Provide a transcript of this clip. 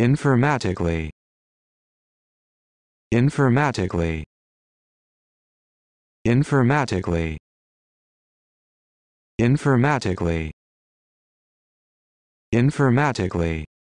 informatically informatically informatically informatically informatically